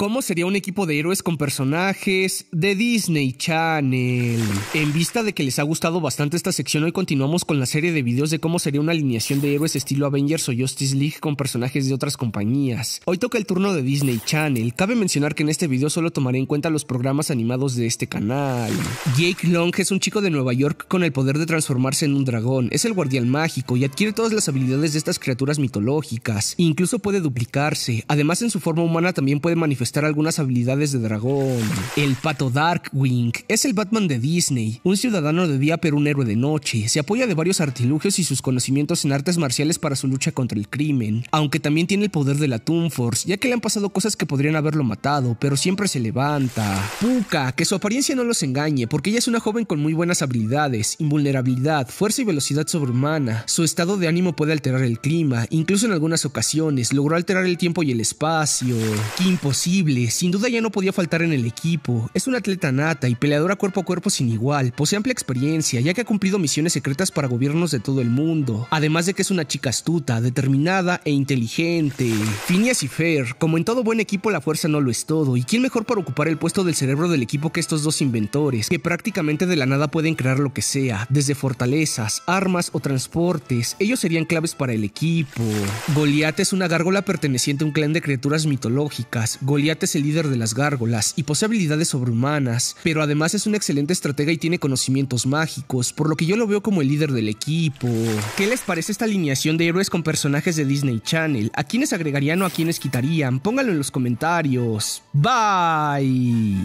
¿Cómo sería un equipo de héroes con personajes de Disney Channel? En vista de que les ha gustado bastante esta sección, hoy continuamos con la serie de videos de cómo sería una alineación de héroes estilo Avengers o Justice League con personajes de otras compañías. Hoy toca el turno de Disney Channel. Cabe mencionar que en este video solo tomaré en cuenta los programas animados de este canal. Jake Long es un chico de Nueva York con el poder de transformarse en un dragón. Es el guardián mágico y adquiere todas las habilidades de estas criaturas mitológicas. Incluso puede duplicarse. Además, en su forma humana también puede manifestarse algunas habilidades de dragón. El pato Darkwing es el Batman de Disney, un ciudadano de día pero un héroe de noche. Se apoya de varios artilugios y sus conocimientos en artes marciales para su lucha contra el crimen, aunque también tiene el poder de la Toon Force, ya que le han pasado cosas que podrían haberlo matado, pero siempre se levanta. Puka, que su apariencia no los engañe, porque ella es una joven con muy buenas habilidades, invulnerabilidad, fuerza y velocidad sobrehumana. Su estado de ánimo puede alterar el clima, incluso en algunas ocasiones logró alterar el tiempo y el espacio. Imposible sin duda ya no podía faltar en el equipo. Es una atleta nata y peleadora cuerpo a cuerpo sin igual, posee amplia experiencia ya que ha cumplido misiones secretas para gobiernos de todo el mundo, además de que es una chica astuta, determinada e inteligente. Phineas y Fer, como en todo buen equipo la fuerza no lo es todo, y quién mejor para ocupar el puesto del cerebro del equipo que estos dos inventores, que prácticamente de la nada pueden crear lo que sea, desde fortalezas, armas o transportes, ellos serían claves para el equipo. Goliath es una gárgola perteneciente a un clan de criaturas mitológicas, es el líder de las gárgolas y posee habilidades sobrehumanas, pero además es un excelente estratega y tiene conocimientos mágicos, por lo que yo lo veo como el líder del equipo. ¿Qué les parece esta alineación de héroes con personajes de Disney Channel? ¿A quiénes agregarían o a quiénes quitarían? Pónganlo en los comentarios. Bye.